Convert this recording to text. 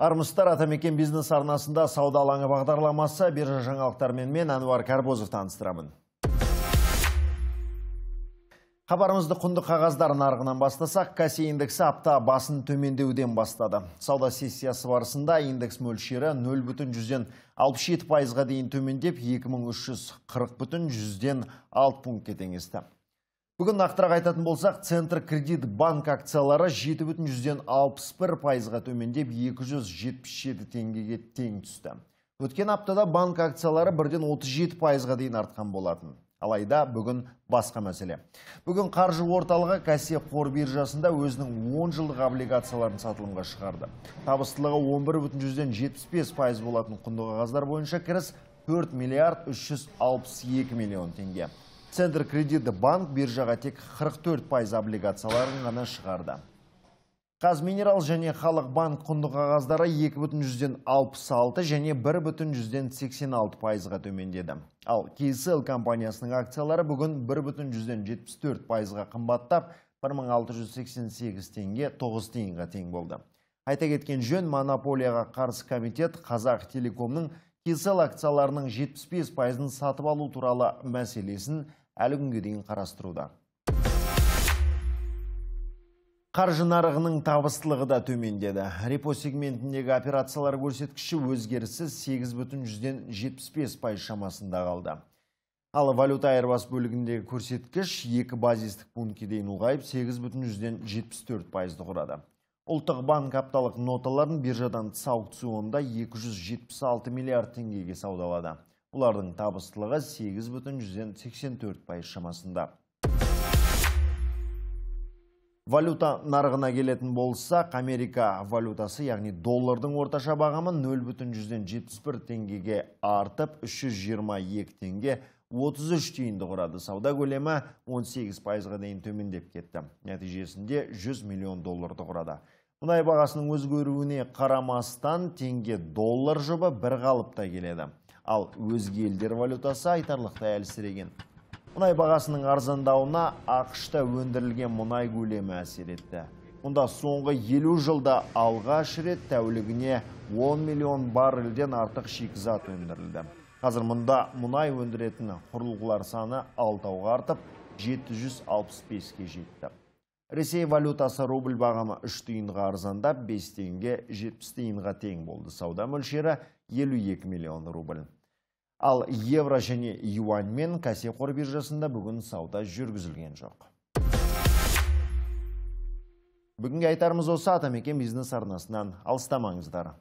Армыстар атамекен бизнес арнасында сауда алаңы бағдарламасы биржа жаңалықтармен мен Әнуар Карбозов таныстырамын. Хабарымызды құнды қағаздар нарығынан бастасақ, касси индексі апта басын төмендеуден бастады. Сауда сессиясы барысында индекс мөлшері жүзден жеті пайызға дейін төмендеп 6 пунктке теңесті. Бүгін нақтырақ айтатын болсақ, Центр кредит банк акциялары бір пайызға төмендеп 277 теңгеге тең түсті. Өткен аптада банк акциялары бірден 37 пайызға дейін артқан болатын. Алайда бүгін басқа мәселе. Бүгін қаржы орталығы кәсе қор биржасында өзінің 10 жылдық облигацияларын сатылымға шығарды. Табыстылығы 11,75 пайыз болатын құнды қағаздар бойынша кіріс 4 миллиард 362 миллион теңге Центр кредиті банк биржаға тек 44 пайыз облигацияларын ғана шығарды. Қазминерал және халық банк құнды қағаздары 2,66 және 1,86 пайызға төмендеді. Ал KSL компаниясының акциялары бүгін 1,74 пайызға қымбаттап 1688 теңге 9 тенге тең болды. Айта кеткен жөн монополияға қарсы комитет Қазақ телекомның кесел акцияларының 75 пайызын сатып алу туралы мәселесін әлі күнге дейін қарастыруда қаржы нарығының табыстылығы да төмендеді репо сегментіндегі операциялар көрсеткіші өзгеріссіз 8 бүтін жүзден бес пайыз шамасында қалды ал валюта айырбас бөлігіндегі көрсеткіш екі базистік пунктке дейін ұлғайып 8 бүтін жүзден төрт пайызды құрады Ұлттық банк апталық ноталарын биржадан тыс аукционда 276 миллиард теңгеге саудалады. Бұлардың табыстылығы 8,84 пайыз шамасында. Валюта нарығына келетін болсақ, Америка валютасы, яғни доллардың орташа бағамы 0,71 теңгеге артып, 322 теңге 33 тейінді құрады. Сауда көлемі 18 пайызға дейін төмендеп кетті. Нәтижесінде 100 миллион долларды құрады мұнай бағасының өзгеруіне қарамастан теңге доллар жұбы бір қалыпта келеді ал өзге елдер валютасы айтарлықтай әлсіреген мұнай бағасының арзандауына ақшта өндірілген мұнай көлемі әсер етті мұнда соңғы 50 жылда алғаш рет тәулігіне 10 миллион баррельден артық шикізат өндірілді қазір мұнда мұнай өндіретін құрылғылар саны алтауға артып 765-ке жетті Ресей валютасы рубль бағамы 3 тиынға арзандап, 5 тиынге 70 тиынға тең болды. Сауда мөлшері 52 миллион рубль. Ал евро және юань мен касе қор биржасында бүгін сауда жүргізілген жоқ. Бүгінгі айтарымыз осы атамекен бизнес арнасынан алыстамаңыздар.